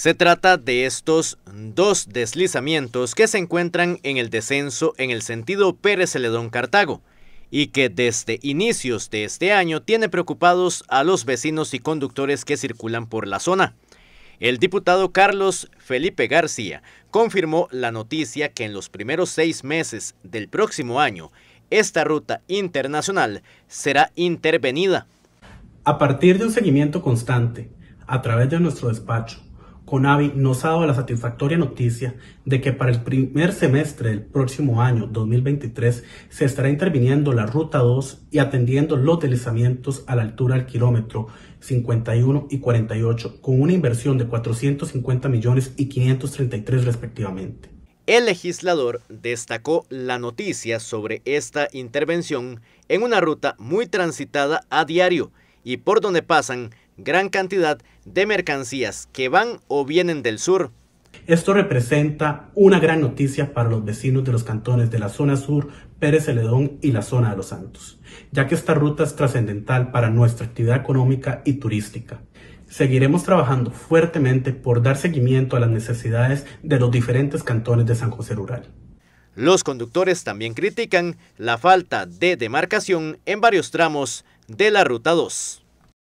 Se trata de estos dos deslizamientos que se encuentran en el descenso en el sentido Pérez Celedón Cartago y que desde inicios de este año tiene preocupados a los vecinos y conductores que circulan por la zona. El diputado Carlos Felipe García confirmó la noticia que en los primeros seis meses del próximo año esta ruta internacional será intervenida. A partir de un seguimiento constante a través de nuestro despacho, CONAVI nos ha dado la satisfactoria noticia de que para el primer semestre del próximo año 2023 se estará interviniendo la ruta 2 y atendiendo los deslizamientos a la altura del kilómetro 51 y 48 con una inversión de 450 millones y 533 respectivamente. El legislador destacó la noticia sobre esta intervención en una ruta muy transitada a diario y por donde pasan gran cantidad de mercancías que van o vienen del sur. Esto representa una gran noticia para los vecinos de los cantones de la zona sur, Pérez Celedón y la zona de Los Santos, ya que esta ruta es trascendental para nuestra actividad económica y turística. Seguiremos trabajando fuertemente por dar seguimiento a las necesidades de los diferentes cantones de San José Rural. Los conductores también critican la falta de demarcación en varios tramos de la Ruta 2.